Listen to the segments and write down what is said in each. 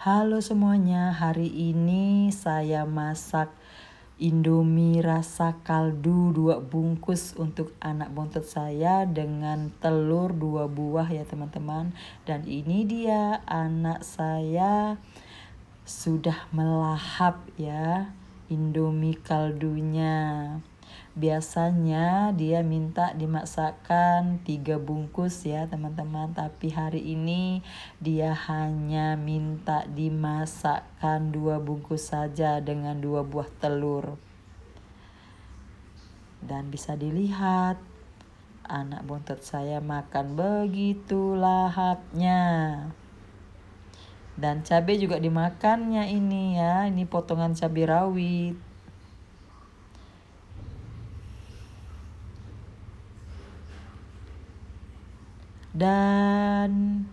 Halo semuanya, hari ini saya masak Indomie rasa kaldu dua bungkus untuk anak bontot saya dengan telur dua buah ya teman-teman. Dan ini dia anak saya sudah melahap ya. Indomie kaldunya. Biasanya dia minta dimasakkan tiga bungkus ya teman-teman Tapi hari ini dia hanya minta dimasakkan dua bungkus saja dengan dua buah telur Dan bisa dilihat anak bontot saya makan begitu lahapnya dan cabai juga dimakannya ini ya. Ini potongan cabai rawit. Dan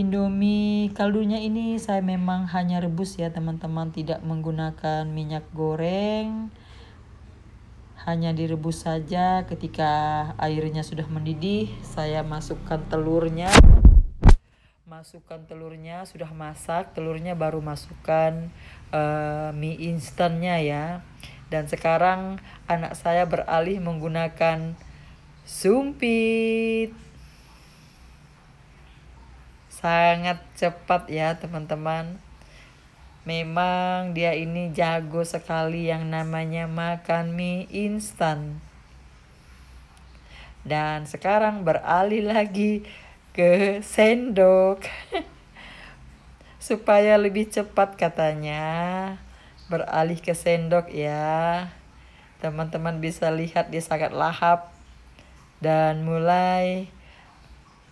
Indomie kaldunya ini saya memang hanya rebus ya teman-teman tidak menggunakan minyak goreng hanya direbus saja ketika airnya sudah mendidih saya masukkan telurnya masukkan telurnya sudah masak telurnya baru masukkan uh, mie instannya ya dan sekarang anak saya beralih menggunakan sumpit sangat cepat ya teman-teman memang dia ini jago sekali yang namanya makan mie instan dan sekarang beralih lagi ke sendok supaya lebih cepat katanya beralih ke sendok ya teman-teman bisa lihat dia sangat lahap dan mulai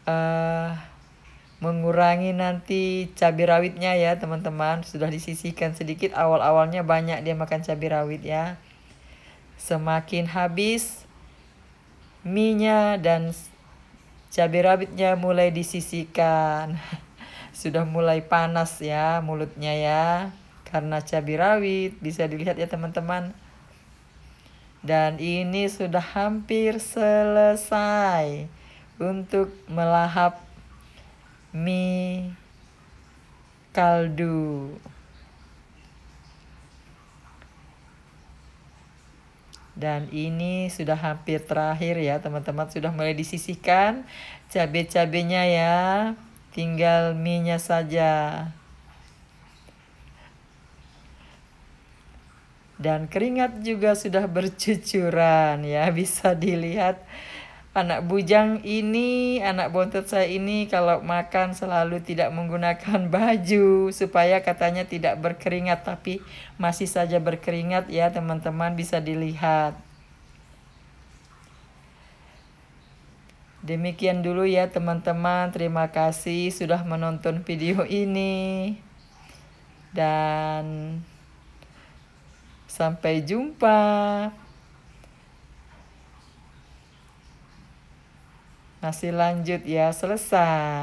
uh, mengurangi nanti cabai rawitnya ya teman-teman sudah disisihkan sedikit awal-awalnya banyak dia makan cabai rawit ya semakin habis minyak dan Cabai rawitnya mulai disisikan, Sudah mulai panas ya mulutnya ya. Karena cabai rawit bisa dilihat ya teman-teman. Dan ini sudah hampir selesai untuk melahap mie kaldu. Dan ini sudah hampir terakhir ya teman-teman Sudah mulai disisihkan cabai-cabainya ya Tinggal minyak saja Dan keringat juga sudah bercucuran ya Bisa dilihat Anak bujang ini, anak bontot saya ini kalau makan selalu tidak menggunakan baju supaya katanya tidak berkeringat tapi masih saja berkeringat ya teman-teman bisa dilihat. Demikian dulu ya teman-teman. Terima kasih sudah menonton video ini. Dan sampai jumpa. Masih lanjut ya, selesai.